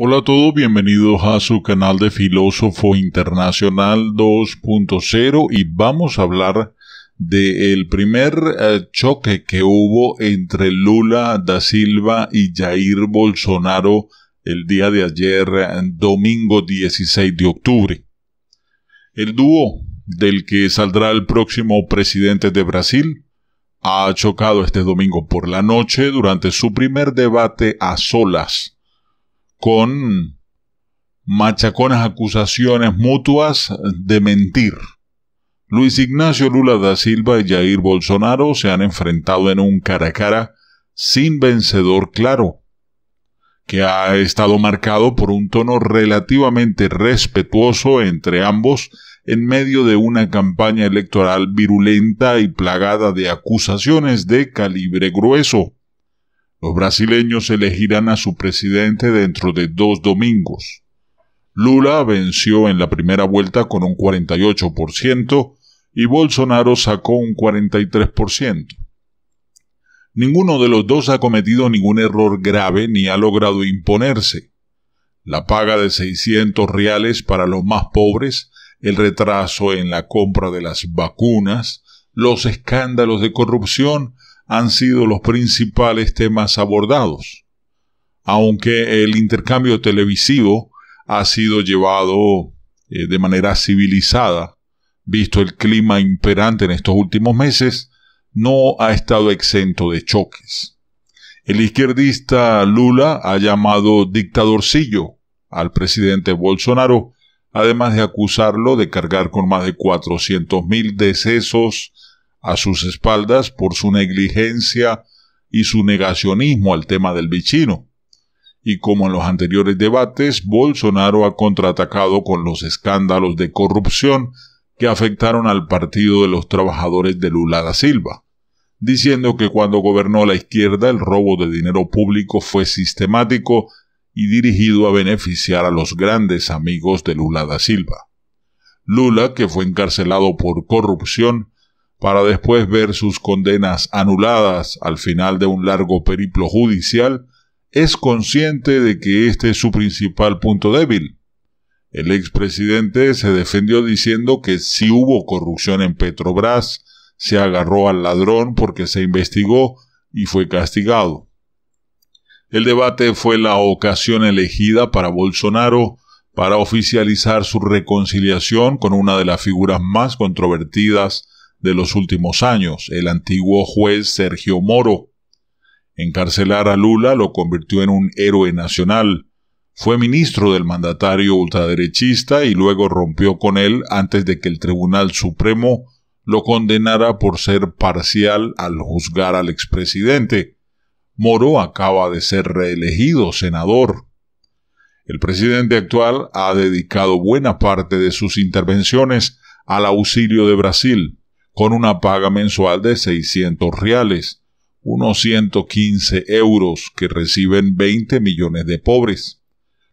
Hola a todos, bienvenidos a su canal de Filósofo Internacional 2.0 y vamos a hablar del primer eh, choque que hubo entre Lula da Silva y Jair Bolsonaro el día de ayer, eh, domingo 16 de octubre. El dúo del que saldrá el próximo presidente de Brasil ha chocado este domingo por la noche durante su primer debate a solas con machaconas acusaciones mutuas de mentir. Luis Ignacio Lula da Silva y Jair Bolsonaro se han enfrentado en un cara a cara sin vencedor claro, que ha estado marcado por un tono relativamente respetuoso entre ambos en medio de una campaña electoral virulenta y plagada de acusaciones de calibre grueso. Los brasileños elegirán a su presidente dentro de dos domingos. Lula venció en la primera vuelta con un 48% y Bolsonaro sacó un 43%. Ninguno de los dos ha cometido ningún error grave ni ha logrado imponerse. La paga de 600 reales para los más pobres, el retraso en la compra de las vacunas, los escándalos de corrupción, han sido los principales temas abordados, aunque el intercambio televisivo ha sido llevado eh, de manera civilizada, visto el clima imperante en estos últimos meses, no ha estado exento de choques. El izquierdista Lula ha llamado dictadorcillo al presidente Bolsonaro, además de acusarlo de cargar con más de 400.000 decesos a sus espaldas por su negligencia y su negacionismo al tema del bichino. Y como en los anteriores debates, Bolsonaro ha contraatacado con los escándalos de corrupción que afectaron al Partido de los Trabajadores de Lula da Silva, diciendo que cuando gobernó la izquierda el robo de dinero público fue sistemático y dirigido a beneficiar a los grandes amigos de Lula da Silva. Lula, que fue encarcelado por corrupción, para después ver sus condenas anuladas al final de un largo periplo judicial, es consciente de que este es su principal punto débil. El expresidente se defendió diciendo que si hubo corrupción en Petrobras, se agarró al ladrón porque se investigó y fue castigado. El debate fue la ocasión elegida para Bolsonaro para oficializar su reconciliación con una de las figuras más controvertidas de los últimos años, el antiguo juez Sergio Moro. Encarcelar a Lula lo convirtió en un héroe nacional. Fue ministro del mandatario ultraderechista y luego rompió con él antes de que el Tribunal Supremo lo condenara por ser parcial al juzgar al expresidente. Moro acaba de ser reelegido senador. El presidente actual ha dedicado buena parte de sus intervenciones al auxilio de Brasil, con una paga mensual de 600 reales, unos 115 euros que reciben 20 millones de pobres.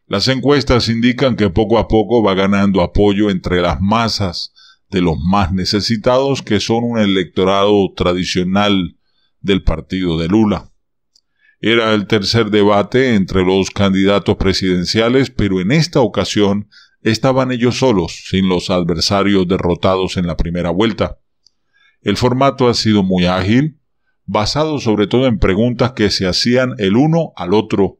Las encuestas indican que poco a poco va ganando apoyo entre las masas de los más necesitados que son un electorado tradicional del partido de Lula. Era el tercer debate entre los candidatos presidenciales, pero en esta ocasión estaban ellos solos, sin los adversarios derrotados en la primera vuelta. El formato ha sido muy ágil, basado sobre todo en preguntas que se hacían el uno al otro,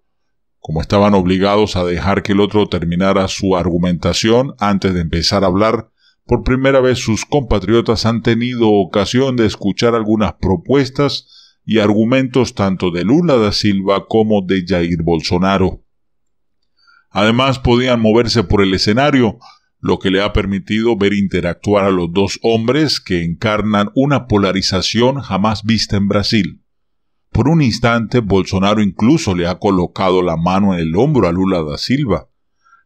como estaban obligados a dejar que el otro terminara su argumentación antes de empezar a hablar, por primera vez sus compatriotas han tenido ocasión de escuchar algunas propuestas y argumentos tanto de Lula da Silva como de Jair Bolsonaro. Además podían moverse por el escenario, lo que le ha permitido ver interactuar a los dos hombres que encarnan una polarización jamás vista en Brasil. Por un instante, Bolsonaro incluso le ha colocado la mano en el hombro a Lula da Silva.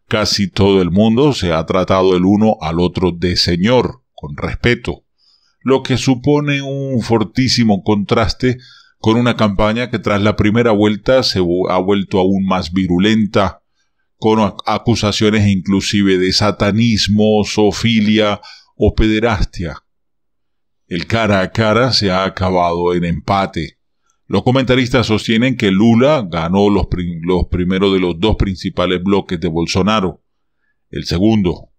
Casi todo el mundo se ha tratado el uno al otro de señor, con respeto, lo que supone un fortísimo contraste con una campaña que tras la primera vuelta se ha vuelto aún más virulenta, con acusaciones inclusive de satanismo, sofilia o pederastia. El cara a cara se ha acabado en empate. Los comentaristas sostienen que Lula ganó los, primeros de los dos principales bloques de Bolsonaro. El segundo.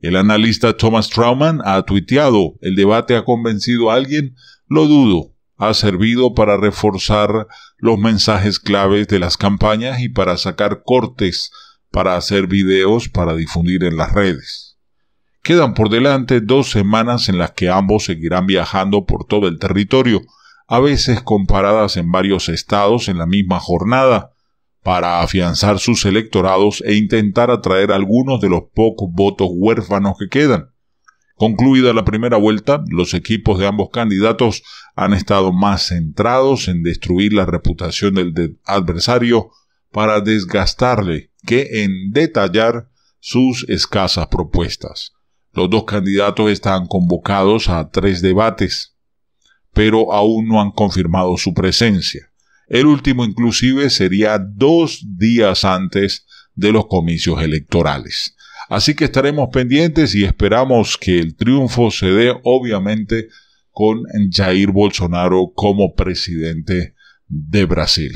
El analista Thomas Trauman ha tuiteado, el debate ha convencido a alguien, lo dudo ha servido para reforzar los mensajes claves de las campañas y para sacar cortes para hacer videos para difundir en las redes. Quedan por delante dos semanas en las que ambos seguirán viajando por todo el territorio, a veces comparadas en varios estados en la misma jornada, para afianzar sus electorados e intentar atraer algunos de los pocos votos huérfanos que quedan. Concluida la primera vuelta, los equipos de ambos candidatos han estado más centrados en destruir la reputación del adversario para desgastarle que en detallar sus escasas propuestas. Los dos candidatos están convocados a tres debates, pero aún no han confirmado su presencia. El último inclusive sería dos días antes de los comicios electorales. Así que estaremos pendientes y esperamos que el triunfo se dé obviamente con Jair Bolsonaro como presidente de Brasil.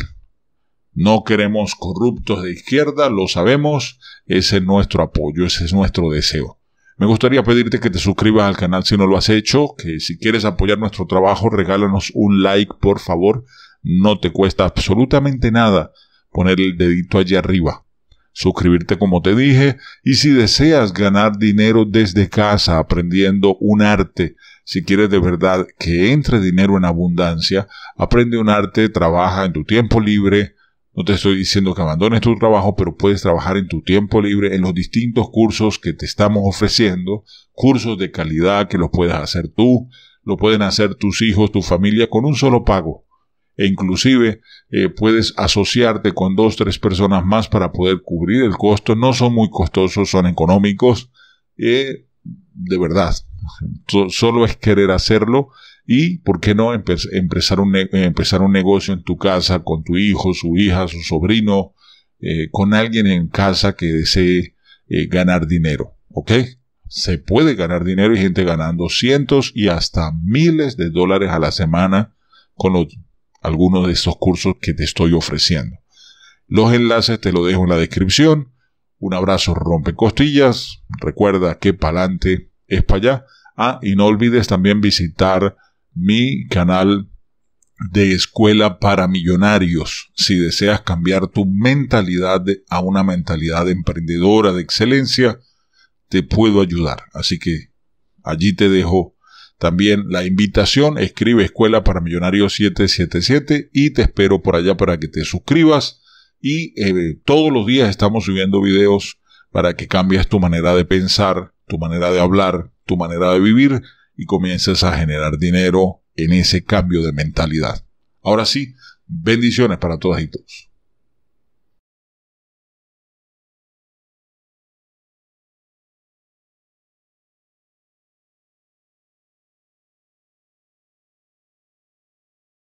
No queremos corruptos de izquierda, lo sabemos, ese es nuestro apoyo, ese es nuestro deseo. Me gustaría pedirte que te suscribas al canal si no lo has hecho, que si quieres apoyar nuestro trabajo regálanos un like por favor, no te cuesta absolutamente nada poner el dedito allí arriba. Suscribirte como te dije y si deseas ganar dinero desde casa aprendiendo un arte, si quieres de verdad que entre dinero en abundancia, aprende un arte, trabaja en tu tiempo libre, no te estoy diciendo que abandones tu trabajo, pero puedes trabajar en tu tiempo libre en los distintos cursos que te estamos ofreciendo, cursos de calidad que los puedes hacer tú, lo pueden hacer tus hijos, tu familia, con un solo pago. E inclusive eh, puedes asociarte con dos, tres personas más para poder cubrir el costo. No son muy costosos, son económicos. Eh, de verdad, solo es querer hacerlo y, ¿por qué no empezar, un empezar un negocio en tu casa, con tu hijo, su hija, su sobrino, eh, con alguien en casa que desee eh, ganar dinero? ¿Ok? Se puede ganar dinero y gente ganando cientos y hasta miles de dólares a la semana con algunos de estos cursos que te estoy ofreciendo. Los enlaces te los dejo en la descripción. Un abrazo rompe costillas. Recuerda que pa'lante es para allá. Ah, y no olvides también visitar mi canal de escuela para millonarios si deseas cambiar tu mentalidad a una mentalidad emprendedora de excelencia te puedo ayudar así que allí te dejo también la invitación escribe escuela para millonarios 777 y te espero por allá para que te suscribas y eh, todos los días estamos subiendo videos para que cambies tu manera de pensar tu manera de hablar tu manera de vivir y comiences a generar dinero en ese cambio de mentalidad. Ahora sí, bendiciones para todas y todos.